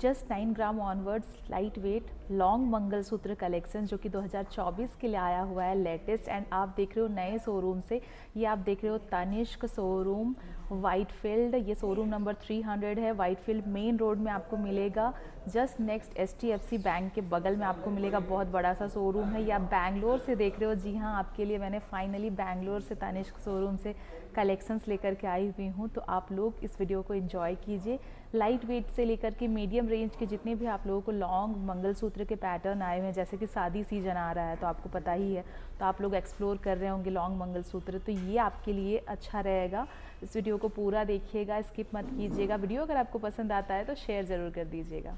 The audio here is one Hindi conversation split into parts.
just nine gram onwards light weight long mangalsutra collection जो कि 2024 के लिए आया हुआ है लेटेस्ट एंड आप देख रहे हो नए शोरूम से ये आप देख रहे हो तनिष्क शोरूम वाइट फील्ड ये शोरूम नंबर 300 है वाइट फील्ड मेन रोड में आपको मिलेगा जस्ट नेक्स्ट एच बैंक के बगल में आपको मिलेगा बहुत बड़ा सा शोरूम है या बैंगलोर से देख रहे हो जी हाँ आपके लिए मैंने फाइनली बैंगलोर से तनिष्क शोरूम से कलेक्शंस लेकर के आई हुई हूँ तो आप लोग इस वीडियो को इन्जॉय कीजिए लाइट वेट से लेकर के मीडियम रेंज के जितने भी आप लोगों को लॉन्ग मंगलसूत्र के पैटर्न आए हुए हैं जैसे कि शादी सीजन आ रहा है तो आपको पता ही है तो आप लोग एक्सप्लोर कर रहे होंगे लॉन्ग मंगलसूत्र तो ये आपके लिए अच्छा रहेगा इस वीडियो को पूरा देखिएगा स्किप मत कीजिएगा वीडियो अगर आपको पसंद आता है तो शेयर ज़रूर कर दीजिएगा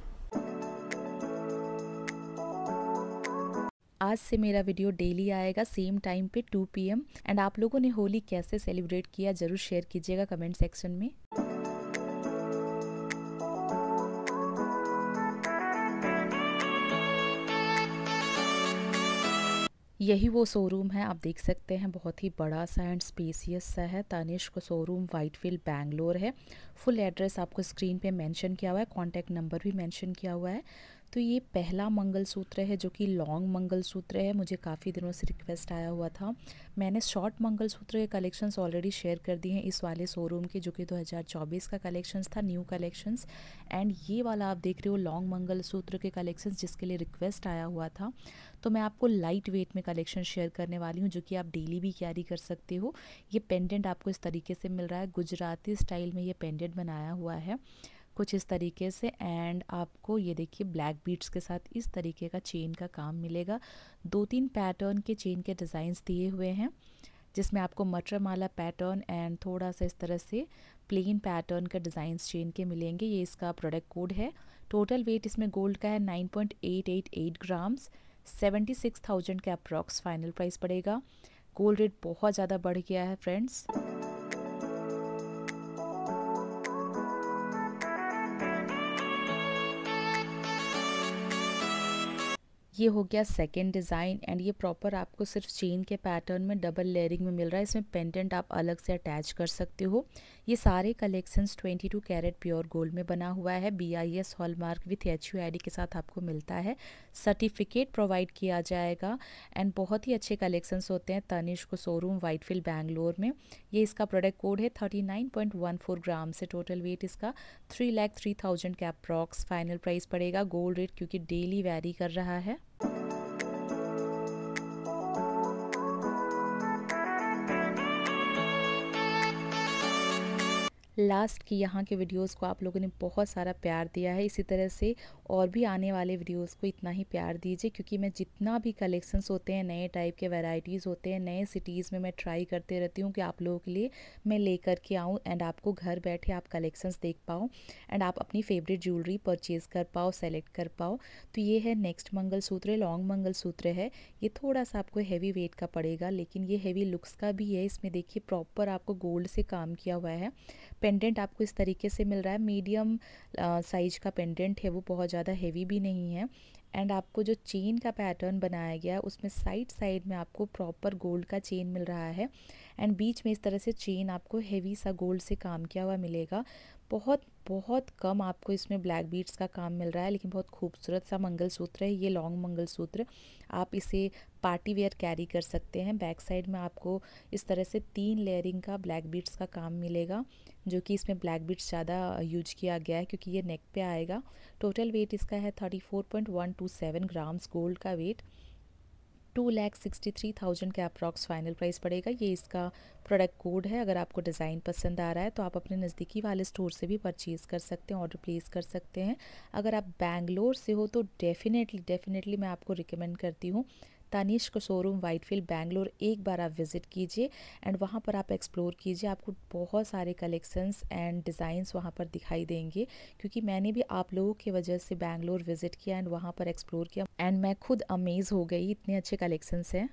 आज से मेरा वीडियो डेली आएगा सेम टाइम पे 2 पीएम एंड आप लोगों ने होली कैसे सेलिब्रेट किया ज़रूर शेयर कीजिएगा कमेंट सेक्शन में यही वो शोरूम है आप देख सकते हैं बहुत ही बड़ा सा एंड स्पेसियस सा है तनिष्क शोरूम वाइट फील्ड बैंगलोर है फुल एड्रेस आपको स्क्रीन पे मेंशन किया हुआ है कॉन्टैक्ट नंबर भी मेंशन किया हुआ है तो ये पहला मंगलसूत्र है जो कि लॉन्ग मंगलसूत्र है मुझे काफ़ी दिनों से रिक्वेस्ट आया हुआ था मैंने शॉर्ट मंगलसूत्र के कलेक्शंस ऑलरेडी शेयर कर दिए हैं इस वाले शोरूम के जो कि 2024 का कलेक्शंस था न्यू कलेक्शंस एंड ये वाला आप देख रहे हो लॉन्ग मंगलसूत्र के कलेक्शंस जिसके लिए रिक्वेस्ट आया हुआ था तो मैं आपको लाइट वेट में कलेक्शन शेयर करने वाली हूँ जो कि आप डेली भी कैरी कर सकते हो ये पेंडेंट आपको इस तरीके से मिल रहा है गुजराती स्टाइल में ये पेंडेंट बनाया हुआ है कुछ इस तरीके से एंड आपको ये देखिए ब्लैक बीट्स के साथ इस तरीके का चेन का काम मिलेगा दो तीन पैटर्न के चेन के डिज़ाइंस दिए हुए हैं जिसमें आपको मटर माला पैटर्न एंड थोड़ा सा इस तरह से प्लेन पैटर्न का डिज़ाइंस चेन के मिलेंगे ये इसका प्रोडक्ट कोड है टोटल वेट इसमें गोल्ड का है nine point eight eight eight grams seventy six thousand का अप्रॉक्स फाइनल प्राइस पड़ेगा गोल्ड रेट बहुत ज़्यादा बढ़ गया है फ्रेंड्स ये हो गया सेकेंड डिज़ाइन एंड ये प्रॉपर आपको सिर्फ चेन के पैटर्न में डबल लेयरिंग में मिल रहा है इसमें पेंडेंट आप अलग से अटैच कर सकते हो ये सारे कलेक्शंस 22 कैरेट प्योर गोल्ड में बना हुआ है B I S hallmark with H U I D के साथ आपको मिलता है सर्टिफिकेट प्रोवाइड किया जाएगा एंड बहुत ही अच्छे कलेक्शंस होते हैं तनिष को शोरूम वाइट बैंगलोर में ये इसका प्रोडक्ट कोड है thirty nine point one four gram से टोटल वेट इसका थ्री लैख थ्री थाउजेंड के अप्रॉक्स फाइनल प्राइस पड़ेगा गोल्ड रेट क्योंकि डेली वेरी कर रहा है लास्ट की यहाँ के वीडियोस को आप लोगों ने बहुत सारा प्यार दिया है इसी तरह से और भी आने वाले वीडियोस को इतना ही प्यार दीजिए क्योंकि मैं जितना भी कलेक्शंस होते हैं नए टाइप के वैराइटीज़ होते हैं नए सिटीज़ में मैं ट्राई करते रहती हूँ कि आप लोगों के लिए मैं ले करके आऊँ एंड आपको घर बैठे आप कलेक्शंस देख पाओ एंड आप अपनी फेवरेट ज्वेलरी परचेज़ कर पाओ सेलेक्ट कर पाओ तो ये है नेक्स्ट मंगलसूत्र लॉन्ग मंगलसूत्र है ये थोड़ा सा आपको हैवी वेट का पड़ेगा लेकिन ये हैवी लुक्स का भी है इसमें देखिए प्रॉपर आपको गोल्ड से काम किया हुआ है पेंडेंट आपको इस तरीके से मिल रहा है मीडियम साइज का पेंडेंट है वो बहुत ज़्यादा हेवी भी नहीं है एंड आपको जो चेन का पैटर्न बनाया गया है उसमें साइड साइड में आपको प्रॉपर गोल्ड का चेन मिल रहा है एंड बीच में इस तरह से चेन आपको हेवी सा गोल्ड से काम किया हुआ मिलेगा बहुत बहुत कम आपको इसमें ब्लैक बीड्स का काम मिल रहा है लेकिन बहुत खूबसूरत सा मंगलसूत्र है ये लॉन्ग मंगलसूत्र आप इसे पार्टी वेयर कैरी कर सकते हैं बैक साइड में आपको इस तरह से तीन लेयरिंग का ब्लैक बीड्स का काम मिलेगा जो कि इसमें ब्लैक बीड्स ज़्यादा यूज किया गया है क्योंकि ये नेक पे आएगा टोटल वेट इसका है thirty four point one two seven grams gold का weight two lakh sixty three thousand के अप्रॉक्स फाइनल प्राइस पड़ेगा ये इसका प्रोडक्ट कोड है अगर आपको डिज़ाइन पसंद आ रहा है तो आप अपने नज़दीकी वाले स्टोर से भी परचेज़ कर सकते हैं ऑर्डर प्लेस कर सकते हैं अगर आप बैंगलोर से हो तो डेफ़िनेटली डेफ़िनेटली मैं आपको रिकमेंड करती हूँ तानिश्क शोरूम वाइटफील्ड बैंगलोर एक बार आप विज़िट कीजिए एंड वहाँ पर आप एक्सप्लोर कीजिए आपको बहुत सारे कलेक्शंस एंड डिज़ाइंस वहाँ पर दिखाई देंगे क्योंकि मैंने भी आप लोगों की वजह से बैंगलोर विज़िट किया एंड वहाँ पर एक्सप्लोर किया एंड मैं खुद अमेज़ हो गई इतने अच्छे कलेक्शंस हैं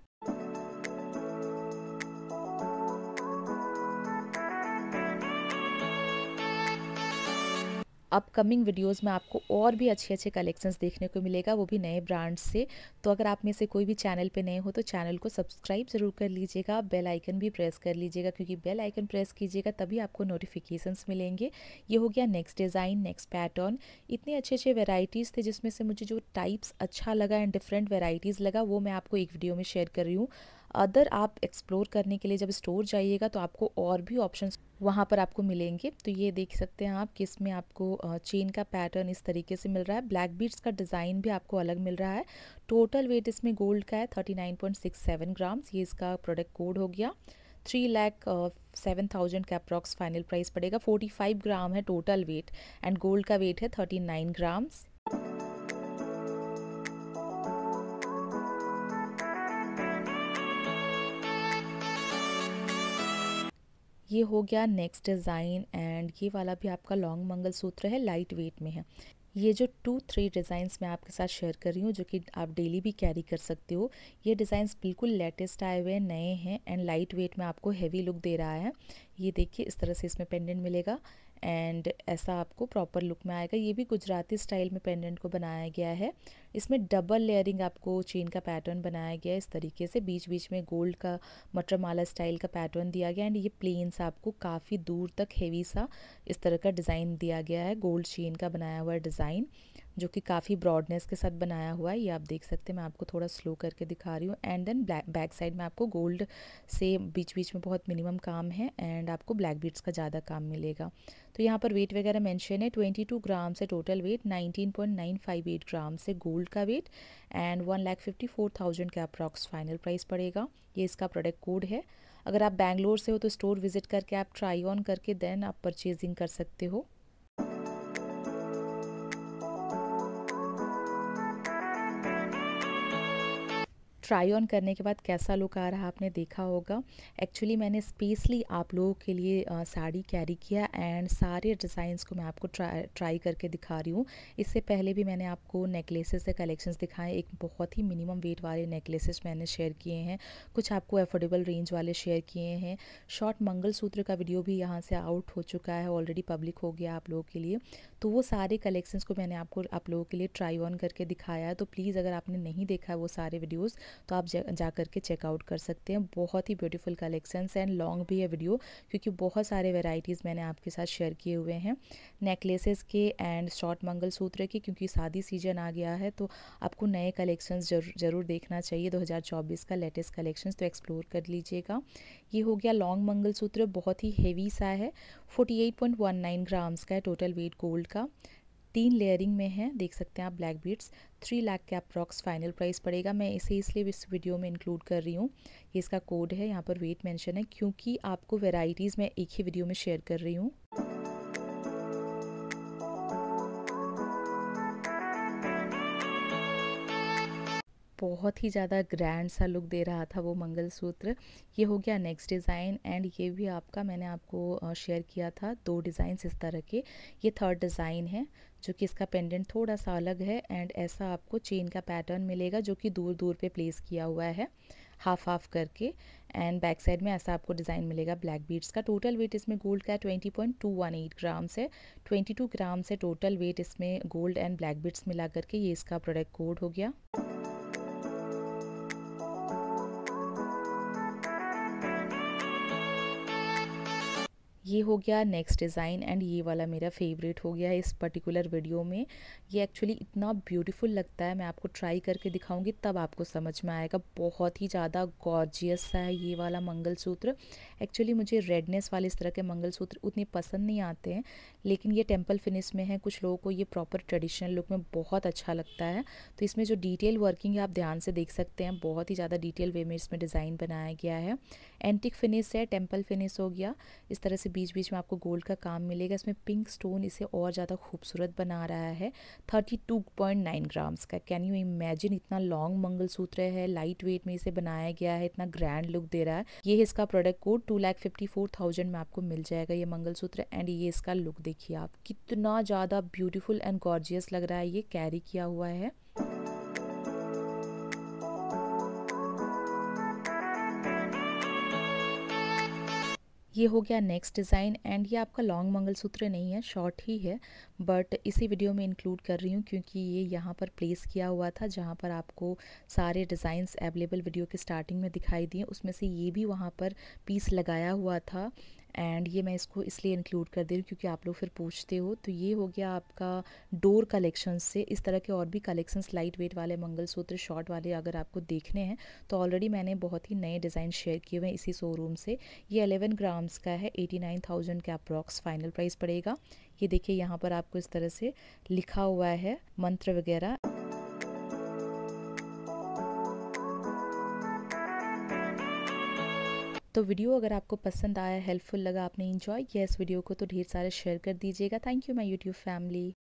अपकमिंग वीडियोज़ में आपको और भी अच्छे अच्छे कलेक्शंस देखने को मिलेगा वो भी नए ब्रांड्स से तो अगर आप में से कोई भी चैनल पे नए हो तो चैनल को सब्सक्राइब ज़रूर कर लीजिएगा बेल आइकन भी प्रेस कर लीजिएगा क्योंकि बेल आइकन प्रेस कीजिएगा तभी आपको नोटिफिकेशंस मिलेंगे ये हो गया नेक्स्ट डिज़ाइन नेक्स्ट पैटर्न इतने अच्छे अच्छे वेराइटीज़ थे जिसमें से मुझे जो टाइप्स अच्छा लगा एंड डिफरेंट वेराइटीज़ लगा वो मैं आपको एक वीडियो में शेयर कर रही हूँ अदर आप एक्सप्लोर करने के लिए जब स्टोर जाइएगा तो आपको और भी ऑप्शंस वहाँ पर आपको मिलेंगे तो ये देख सकते हैं आप कि इसमें आपको चेन का पैटर्न इस तरीके से मिल रहा है ब्लैक बीड्स का डिज़ाइन भी आपको अलग मिल रहा है टोटल वेट इसमें गोल्ड का है thirty nine point six seven grams ये इसका प्रोडक्ट कोड हो गया थ्री लैख सेवन थाउजेंड का अप्रॉक्स फाइनल प्राइस पड़ेगा फोर्टी फाइव ग्राम है टोटल वेट एंड गोल्ड का वेट है थर्टी नाइन ग्राम्स ये हो गया नेक्स्ट डिज़ाइन एंड ये वाला भी आपका लॉन्ग मंगल सूत्र है लाइट वेट में है ये जो टू थ्री डिज़ाइंस मैं आपके साथ शेयर कर रही हूँ जो कि आप डेली भी कैरी कर सकते हो ये डिज़ाइंस बिल्कुल लेटेस्ट आए हुए नए हैं एंड लाइट वेट में आपको हैवी लुक दे रहा है ये देखिए इस तरह से इसमें पेंडेंट मिलेगा एंड ऐसा आपको प्रॉपर लुक में आएगा ये भी गुजराती स्टाइल में पेंडेंट को बनाया गया है इसमें डबल लेयरिंग आपको चेन का पैटर्न बनाया गया है इस तरीके से बीच बीच में गोल्ड का मटर माला स्टाइल का पैटर्न दिया गया एंड ये प्लेन सा आपको काफ़ी दूर तक हेवी सा इस तरह का डिज़ाइन दिया गया है गोल्ड चेन का बनाया हुआ डिज़ाइन जो कि काफ़ी ब्रॉडनेस के साथ बनाया हुआ है ये आप देख सकते हैं मैं आपको थोड़ा स्लो करके दिखा रही हूँ and then black back side में आपको गोल्ड से बीच बीच में बहुत मिनिमम काम है एंड आपको ब्लैक बीट्स का ज़्यादा काम मिलेगा तो यहाँ पर वेट वगैरह मेंशन है 22 ग्राम से टोटल वेट 19.958 ग्राम से गोल्ड का weight and one lakh fifty four thousand का अप्रॉक्स फाइनल प्राइस पड़ेगा ये इसका प्रोडक्ट कोड है अगर आप बैंगलोर से हो तो स्टोर विजिट करके आप ट्राई ऑन करके देन आप परचेजिंग कर सकते हो ट्राई ऑन करने के बाद कैसा लुक आ रहा आपने देखा होगा एक्चुअली मैंने स्पेसली आप लोगों के लिए साड़ी कैरी किया एंड सारे डिज़ाइंस को मैं आपको ट्राई ट्राई करके दिखा रही हूँ इससे पहले भी मैंने आपको नेकलेसेस से कलेक्शंस दिखाए एक बहुत ही मिनिमम वेट वाले नेकलेसेस मैंने शेयर किए हैं कुछ आपको एफोर्डेबल रेंज वाले शेयर किए हैं शॉर्ट सूत्र का वीडियो भी यहाँ से आउट हो चुका है ऑलरेडी पब्लिक हो गया आप लोगों के लिए तो वो सारे कलेक्शंस को मैंने आपको आप लोगों के लिए ट्राई ऑन करके दिखाया है तो प्लीज़ अगर आपने नहीं देखा है वो सारे वीडियोज़ तो आप जा कर के चेकआउट कर सकते हैं बहुत ही ब्यूटीफुल कलेक्शंस एंड लॉन्ग भी है वीडियो क्योंकि बहुत सारे वेराइटीज़ मैंने आपके साथ शेयर किए हुए हैं नेकलेसेस के एंड शॉर्ट मंगलसूत्र के क्योंकि शादी सीजन आ गया है तो आपको नए कलेक्शंस जरूर जरूर देखना चाहिए 2024 का लेटेस्ट कलेक्शंस तो एक्सप्लोर कर लीजिएगा ये हो गया लॉन्ग मंगलसूत्र बहुत ही हेवी सा है 48.19 ग्राम्स का है टोटल वेट गोल्ड का तीन लेयरिंग में है देख सकते हैं आप ब्लैक बीट्स थ्री लाख के अप्रॉक्स फाइनल प्राइस पड़ेगा मैं इसे इसलिए इस वीडियो में इंक्लूड कर रही हूँ ये इसका कोड है यहाँ पर वेट मेंशन है क्योंकि आपको वेराइटीज़ मैं एक ही वीडियो में शेयर कर रही हूँ बहुत ही ज़्यादा ग्रैंड सा लुक दे रहा था वो मंगलसूत्र ये हो गया नेक्स्ट डिज़ाइन एंड ये भी आपका मैंने आपको शेयर किया था दो डिज़ाइंस इस तरह के ये थर्ड डिज़ाइन है जो कि इसका पेंडेंट थोड़ा सा अलग है एंड ऐसा आपको चेन का पैटर्न मिलेगा जो कि दूर दूर पे प्लेस किया हुआ है हाफ हाफ करके एंड बैक साइड में ऐसा आपको डिज़ाइन मिलेगा ब्लैक बीड्स का टोटल वेट इसमें गोल्ड का twenty point two one eight grams है ट्वेंटी टू ग्राम्स है टोटल वेट इसमें गोल्ड एंड ब्लैक बीड्स मिला करके ये इसका प्रोडक्ट कोड हो गया ये हो गया नेक्स्ट डिज़ाइन एंड ये वाला मेरा फेवरेट हो गया है इस पर्टिकुलर वीडियो में ये एक्चुअली इतना ब्यूटीफुल लगता है मैं आपको ट्राई करके दिखाऊंगी तब आपको समझ में आएगा बहुत ही ज़्यादा गॉर्जियस सा है ये वाला मंगलसूत्र एक्चुअली मुझे रेडनेस वाले इस तरह के मंगलसूत्र उतने पसंद नहीं आते हैं लेकिन ये टेम्पल फिनिश में है कुछ लोगों को ये प्रॉपर ट्रेडिशनल लुक में बहुत अच्छा लगता है तो इसमें जो डिटेल वर्किंग है आप ध्यान से देख सकते हैं बहुत ही ज़्यादा डिटेल वे में इसमें डिज़ाइन बनाया गया है एंटिक फिनिश है टेम्पल फिनिश हो गया इस तरह से बीच बीच में आपको गोल्ड का काम मिलेगा इसमें पिंक स्टोन इसे और ज़्यादा खूबसूरत बना रहा है thirty two point nine grams का कैन यू इमेजिन इतना लॉन्ग मंगलसूत्र है लाइट वेट में इसे बनाया गया है इतना ग्रैंड लुक दे रहा है ये इसका product code two lakh fifty four thousand में आपको मिल जाएगा ये मंगलसूत्र एंड ये इसका लुक देखिए आप कितना ज़्यादा ब्यूटीफुल एंड गॉर्जियस लग रहा है ये कैरी किया हुआ है ये हो गया नेक्स्ट डिज़ाइन एंड ये आपका लॉन्ग मंगलसूत्र नहीं है शॉर्ट ही है बट इसी वीडियो में इंक्लूड कर रही हूँ क्योंकि ये यहाँ पर प्लेस किया हुआ था जहाँ पर आपको सारे डिज़ाइंस अवेलेबल वीडियो के स्टार्टिंग में दिखाई दिए उसमें से ये भी वहाँ पर पीस लगाया हुआ था एंड ये मैं इसको इसलिए इंक्लूड कर दे रही हूँ क्योंकि आप लोग फिर पूछते हो तो ये हो गया आपका डोर कलेक्शन से इस तरह के और भी कलेक्शंस लाइट वेट वाले मंगलसूत्र शॉर्ट वाले अगर आपको देखने हैं तो ऑलरेडी मैंने बहुत ही नए डिज़ाइन शेयर किए हुए हैं इसी शोरूम से ये अलेवन ग्राम्स का है एटी नाइन थाउजेंड का अप्रॉक्स फाइनल प्राइस पड़ेगा ये देखिए यहाँ पर आपको इस तरह से लिखा हुआ है मंत्र वगैरह तो वीडियो अगर आपको पसंद आया हेल्पफुल लगा आपने इन्जॉय किया इस वीडियो को तो ढेर सारे शेयर कर दीजिएगा thank you my YouTube family